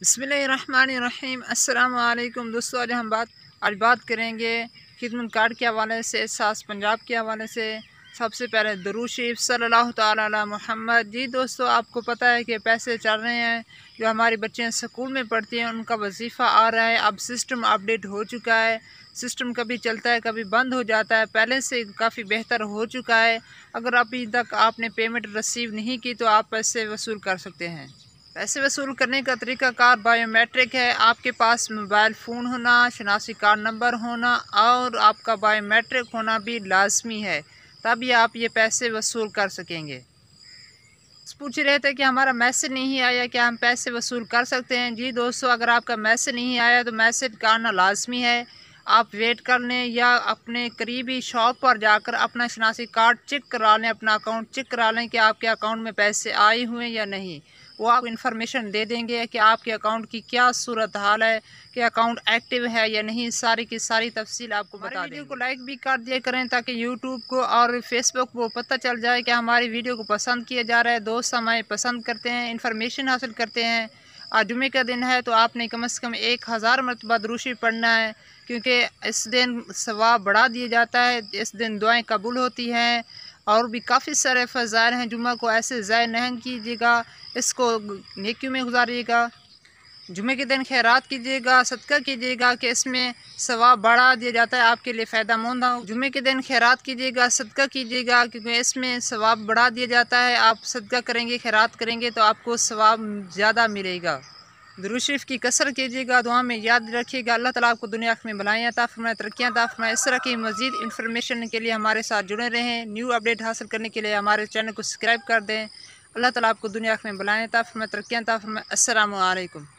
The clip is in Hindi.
बसमीम अल्लाम दोस्तों आज हम बात आज बात करेंगे खिदमत कार्ड के हवाले से सास पंजाब के हवाले से सबसे पहले दरू शरीफ सल्ला महमद जी दोस्तों आपको पता है कि पैसे चल रहे हैं जो हमारी बच्चे स्कूल में पढ़ती हैं उनका वजीफ़ा आ रहा है अब सिस्टम अपडेट हो चुका है सिस्टम कभी चलता है कभी बंद हो जाता है पहले से काफ़ी बेहतर हो चुका है अगर अभी तक आपने पेमेंट रिसीव नहीं की तो आप पैसे वसूल कर सकते हैं पैसे वसूल करने का तरीका कार बायोमेट्रिक है आपके पास मोबाइल फ़ोन होना शनासी कार्ड नंबर होना और आपका बायोमेट्रिक होना भी लाजमी है तभी आप ये पैसे वसूल कर सकेंगे पूछ रहे थे कि हमारा मैसेज नहीं आया क्या हम पैसे वसूल कर सकते हैं जी दोस्तों अगर आपका मैसेज नहीं आया तो मैसेज करना लाजमी है आप वेट कर लें या अपने करीबी शॉप पर जाकर अपना शनासी कार्ड चेक करा लें अपना अकाउंट चेक करा लें कि आपके अकाउंट में पैसे आए हुए या नहीं वो आप इन्फॉर्मेशन दे देंगे कि आपके अकाउंट की क्या सूरत हाल है कि अकाउंट एक्टिव है या नहीं सारी की सारी तफसील आपको बता वीडियो को लाइक भी कर दिया करें ताकि यूट्यूब को और फेसबुक को पता चल जाए कि हमारी वीडियो को पसंद किया जा रहा है दोस्त हमारे पसंद करते हैं इन्फॉर्मेशन हासिल करते हैं आज जुमे का दिन है तो आपने कम अज़ कम एक हज़ार मरतबा दुरुशी पढ़ना है क्योंकि इस दिन सवाब बढ़ा दिया जाता है इस दिन दुआएं कबूल होती हैं और भी काफ़ी सारे फ़ज़ार हैं जुम्मे को ऐसे ज़ाय नहीं कीजिएगा इसको नेकियों में गुजारिएगा जुमे के दिन खैरात कीजिएगा सदका कीजिएगा कि इसमें सवाब बढ़ा दिया जाता है आपके लिए फ़ायदा मंद हो जुमे के दिन खैरात कीजिएगा सदका कीजिएगा क्योंकि इसमें सवाब बढ़ा दिया जाता है आप सदका करेंगे खैरात करेंगे तो आपको सवाब ज़्यादा मिलेगा दुरुशरीफ की कसर कीजिएगा दुआ में याद रखिएगा अल्लाह ताला आपको दुनिया में भलाइयाँ ता फरमाए तरक्याँ ता इस तरह की मज़ीद इन्फॉर्मेशन के लिए हमारे साथ जुड़े रहें न्यू अपडेट हासिल करने के लिए हमारे चैनल को सब्सक्राइब कर दें अल्लाह ताला आपको दुनिया में भलाइयाँ ता फरमाए तरक्याँ फिर फरमाए असलकम